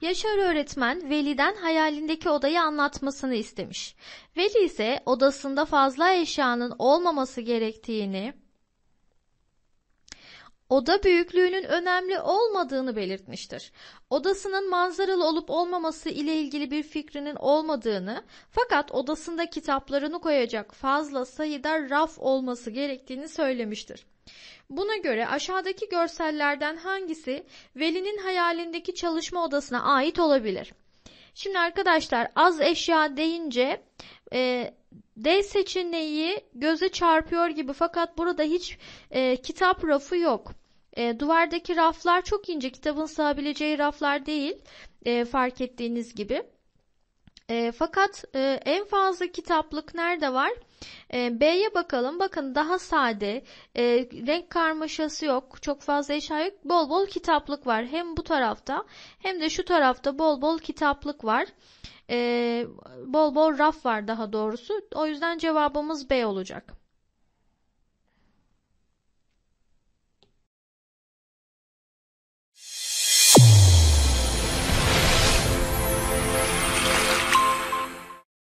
Yaşar öğretmen Veli'den hayalindeki odayı anlatmasını istemiş. Veli ise odasında fazla eşyanın olmaması gerektiğini, oda büyüklüğünün önemli olmadığını belirtmiştir. Odasının manzaralı olup olmaması ile ilgili bir fikrinin olmadığını fakat odasında kitaplarını koyacak fazla sayıda raf olması gerektiğini söylemiştir. Buna göre aşağıdaki görsellerden hangisi Veli'nin hayalindeki çalışma odasına ait olabilir? Şimdi arkadaşlar az eşya deyince e, D seçeneği göze çarpıyor gibi fakat burada hiç e, kitap rafı yok. E, duvardaki raflar çok ince kitabın sığabileceği raflar değil e, fark ettiğiniz gibi. E, fakat e, en fazla kitaplık nerede var? E, B'ye bakalım. Bakın daha sade, e, renk karmaşası yok, çok fazla eşya yok. Bol bol kitaplık var. Hem bu tarafta hem de şu tarafta bol bol kitaplık var. E, bol bol raf var daha doğrusu. O yüzden cevabımız B olacak.